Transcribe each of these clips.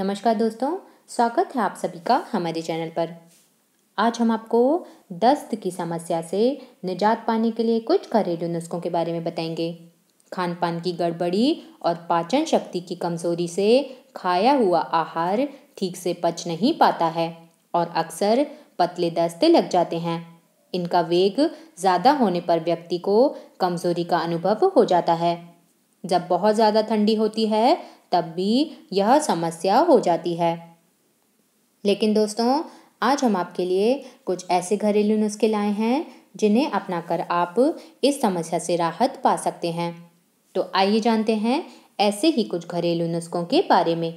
नमस्कार दोस्तों स्वागत है आप सभी का हमारे चैनल पर आज हम आपको दस्त की समस्या से निजात पाने के लिए कुछ घरेलू नुस्खों के बारे में बताएंगे खान पान की गड़बड़ी और पाचन शक्ति की कमजोरी से खाया हुआ आहार ठीक से पच नहीं पाता है और अक्सर पतले दस्ते लग जाते हैं इनका वेग ज़्यादा होने पर व्यक्ति को कमजोरी का अनुभव हो जाता है जब बहुत ज़्यादा ठंडी होती है तब भी यह समस्या हो जाती है लेकिन दोस्तों आज हम आपके लिए कुछ ऐसे घरेलू नुस्खे लाए हैं जिन्हें अपनाकर आप इस समस्या से राहत पा सकते हैं तो आइए जानते हैं ऐसे ही कुछ घरेलू नुस्खों के बारे में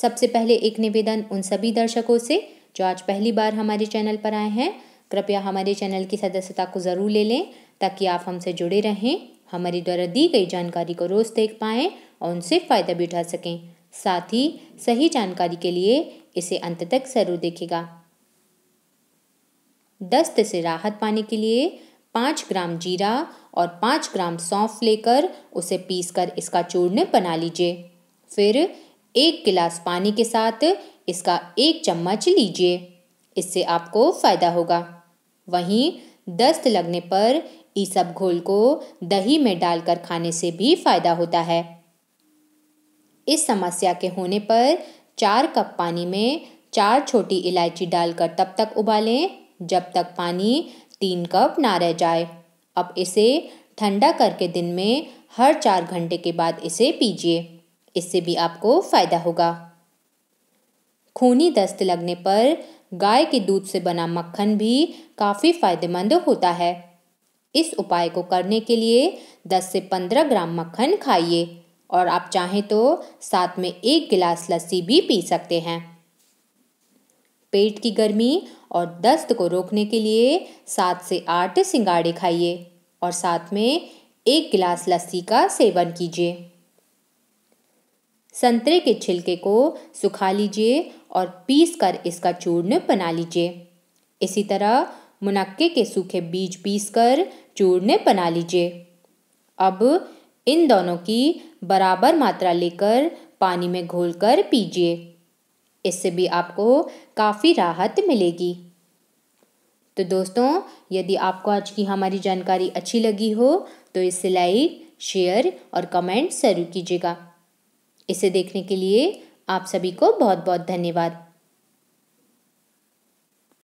सबसे पहले एक निवेदन उन सभी दर्शकों से जो आज पहली बार हमारे चैनल पर आए हैं कृपया हमारे चैनल की सदस्यता को ज़रूर ले लें ताकि आप हमसे जुड़े रहें हमारे द्वारा दी गई जानकारी को रोज देख पाएँ और उनसे फ़ायदा भी उठा सकें साथ ही सही जानकारी के लिए इसे अंत तक जरूर देखेगा दस्त से राहत पाने के लिए पाँच ग्राम जीरा और पाँच ग्राम सौंफ लेकर उसे पीसकर इसका चूर्ण बना लीजिए फिर एक गिलास पानी के साथ इसका एक चम्मच लीजिए इससे आपको फ़ायदा होगा वहीं दस्त लगने पर ईसब घोल को दही में डालकर खाने से भी फायदा होता है इस समस्या के होने पर चार कप पानी में चार छोटी इलायची डालकर तब तक उबालें जब तक पानी तीन कप ना रह जाए अब इसे ठंडा करके दिन में हर चार घंटे के बाद इसे पीजिए इससे भी आपको फायदा होगा खूनी दस्त लगने पर गाय के दूध से बना मक्खन भी काफ़ी फायदेमंद होता है इस उपाय को करने के लिए 10 से 15 ग्राम मक्खन खाइए और आप चाहें तो साथ में एक गिलास लस्सी भी पी सकते हैं पेट की गर्मी और दस्त को रोकने के लिए सात से आठ सिंगाड़े खाइए और साथ में एक गिलास लस्सी का सेवन कीजिए संतरे के छिलके को सुखा लीजिए और पीस कर इसका चूर्ण बना लीजिए इसी तरह मुनक्के के सूखे बीज पीस कर चूर्ण बना लीजिए अब इन दोनों की बराबर मात्रा लेकर पानी में घोलकर पीजिए इससे भी आपको काफ़ी राहत मिलेगी तो दोस्तों यदि आपको आज की हमारी जानकारी अच्छी लगी हो तो इसे लाइक शेयर और कमेंट ज़रूर कीजिएगा इसे देखने के लिए आप सभी को बहुत बहुत धन्यवाद